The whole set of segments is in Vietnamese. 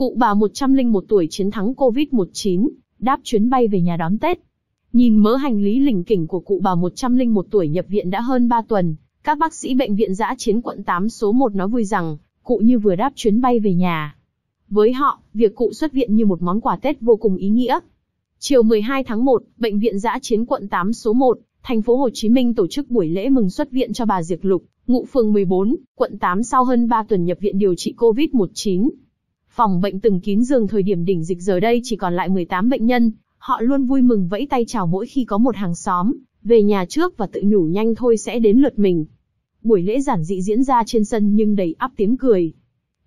Cụ bà 101 tuổi chiến thắng Covid-19, đáp chuyến bay về nhà đón Tết. Nhìn mớ hành lý lỉnh kỉnh của cụ bà 101 tuổi nhập viện đã hơn 3 tuần, các bác sĩ bệnh viện giã chiến quận 8 số 1 nói vui rằng, cụ như vừa đáp chuyến bay về nhà. Với họ, việc cụ xuất viện như một món quà Tết vô cùng ý nghĩa. Chiều 12 tháng 1, Bệnh viện giã chiến quận 8 số 1, thành phố Hồ Chí Minh tổ chức buổi lễ mừng xuất viện cho bà Diệp Lục, ngụ phường 14, quận 8 sau hơn 3 tuần nhập viện điều trị COVID-19. Phòng bệnh từng kín giường thời điểm đỉnh dịch giờ đây chỉ còn lại 18 bệnh nhân, họ luôn vui mừng vẫy tay chào mỗi khi có một hàng xóm, về nhà trước và tự nhủ nhanh thôi sẽ đến lượt mình. Buổi lễ giản dị diễn ra trên sân nhưng đầy áp tiếng cười.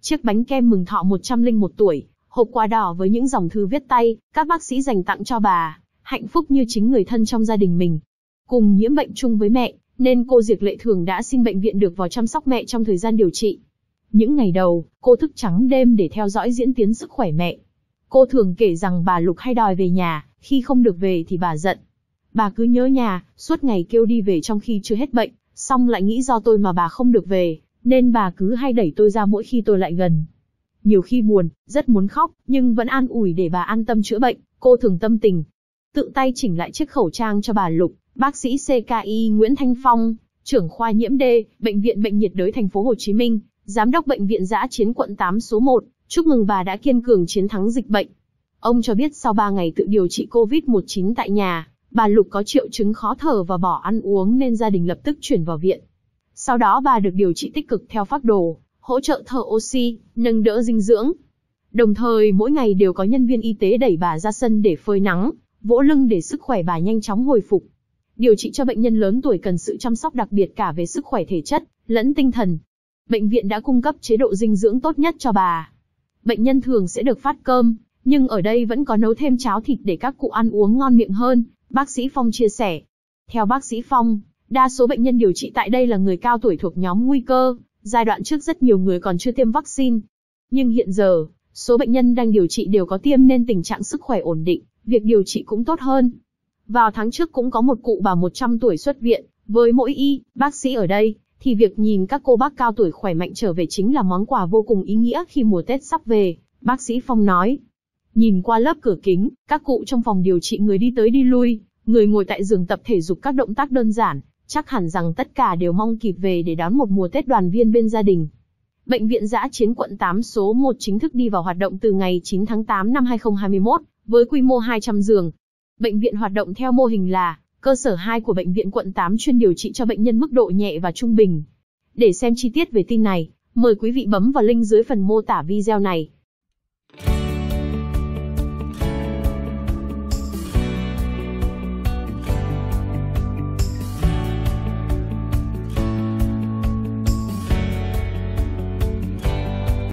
Chiếc bánh kem mừng thọ 101 tuổi, hộp quà đỏ với những dòng thư viết tay, các bác sĩ dành tặng cho bà, hạnh phúc như chính người thân trong gia đình mình. Cùng nhiễm bệnh chung với mẹ, nên cô Diệp Lệ Thường đã xin bệnh viện được vào chăm sóc mẹ trong thời gian điều trị. Những ngày đầu, cô thức trắng đêm để theo dõi diễn tiến sức khỏe mẹ. Cô thường kể rằng bà Lục hay đòi về nhà, khi không được về thì bà giận. Bà cứ nhớ nhà, suốt ngày kêu đi về trong khi chưa hết bệnh, xong lại nghĩ do tôi mà bà không được về, nên bà cứ hay đẩy tôi ra mỗi khi tôi lại gần. Nhiều khi buồn, rất muốn khóc, nhưng vẫn an ủi để bà an tâm chữa bệnh, cô thường tâm tình. Tự tay chỉnh lại chiếc khẩu trang cho bà Lục, bác sĩ CKI Nguyễn Thanh Phong, trưởng khoa nhiễm D, bệnh viện bệnh nhiệt đới thành phố Hồ Chí Minh, Giám đốc Bệnh viện giã chiến quận 8 số 1, chúc mừng bà đã kiên cường chiến thắng dịch bệnh. Ông cho biết sau 3 ngày tự điều trị COVID-19 tại nhà, bà Lục có triệu chứng khó thở và bỏ ăn uống nên gia đình lập tức chuyển vào viện. Sau đó bà được điều trị tích cực theo phác đồ, hỗ trợ thở oxy, nâng đỡ dinh dưỡng. Đồng thời mỗi ngày đều có nhân viên y tế đẩy bà ra sân để phơi nắng, vỗ lưng để sức khỏe bà nhanh chóng hồi phục. Điều trị cho bệnh nhân lớn tuổi cần sự chăm sóc đặc biệt cả về sức khỏe thể chất lẫn tinh thần bệnh viện đã cung cấp chế độ dinh dưỡng tốt nhất cho bà. Bệnh nhân thường sẽ được phát cơm, nhưng ở đây vẫn có nấu thêm cháo thịt để các cụ ăn uống ngon miệng hơn, bác sĩ Phong chia sẻ. Theo bác sĩ Phong, đa số bệnh nhân điều trị tại đây là người cao tuổi thuộc nhóm nguy cơ, giai đoạn trước rất nhiều người còn chưa tiêm vaccine. Nhưng hiện giờ, số bệnh nhân đang điều trị đều có tiêm nên tình trạng sức khỏe ổn định, việc điều trị cũng tốt hơn. Vào tháng trước cũng có một cụ bà 100 tuổi xuất viện, với mỗi y, bác sĩ ở đây, thì việc nhìn các cô bác cao tuổi khỏe mạnh trở về chính là món quà vô cùng ý nghĩa khi mùa Tết sắp về, bác sĩ Phong nói. Nhìn qua lớp cửa kính, các cụ trong phòng điều trị người đi tới đi lui, người ngồi tại giường tập thể dục các động tác đơn giản, chắc hẳn rằng tất cả đều mong kịp về để đón một mùa Tết đoàn viên bên gia đình. Bệnh viện giã chiến quận 8 số 1 chính thức đi vào hoạt động từ ngày 9 tháng 8 năm 2021, với quy mô 200 giường. Bệnh viện hoạt động theo mô hình là Cơ sở 2 của Bệnh viện quận 8 chuyên điều trị cho bệnh nhân mức độ nhẹ và trung bình. Để xem chi tiết về tin này, mời quý vị bấm vào link dưới phần mô tả video này.